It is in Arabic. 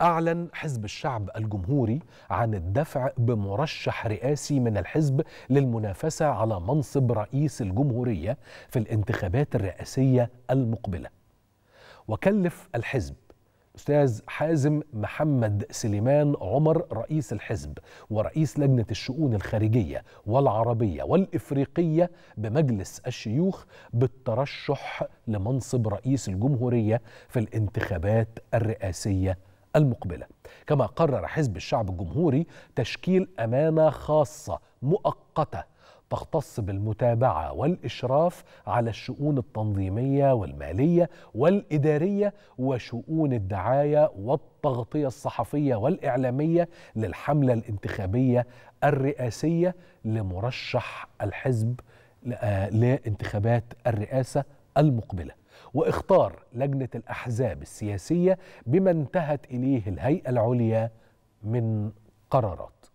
أعلن حزب الشعب الجمهوري عن الدفع بمرشح رئاسي من الحزب للمنافسة على منصب رئيس الجمهورية في الانتخابات الرئاسية المقبلة وكلف الحزب أستاذ حازم محمد سليمان عمر رئيس الحزب ورئيس لجنة الشؤون الخارجية والعربية والإفريقية بمجلس الشيوخ بالترشح لمنصب رئيس الجمهورية في الانتخابات الرئاسية المقبله كما قرر حزب الشعب الجمهوري تشكيل امانه خاصه مؤقته تختص بالمتابعه والاشراف على الشؤون التنظيميه والماليه والاداريه وشؤون الدعايه والتغطيه الصحفيه والاعلاميه للحمله الانتخابيه الرئاسيه لمرشح الحزب آه، لانتخابات الرئاسه المقبله واختار لجنه الاحزاب السياسيه بما انتهت اليه الهيئه العليا من قرارات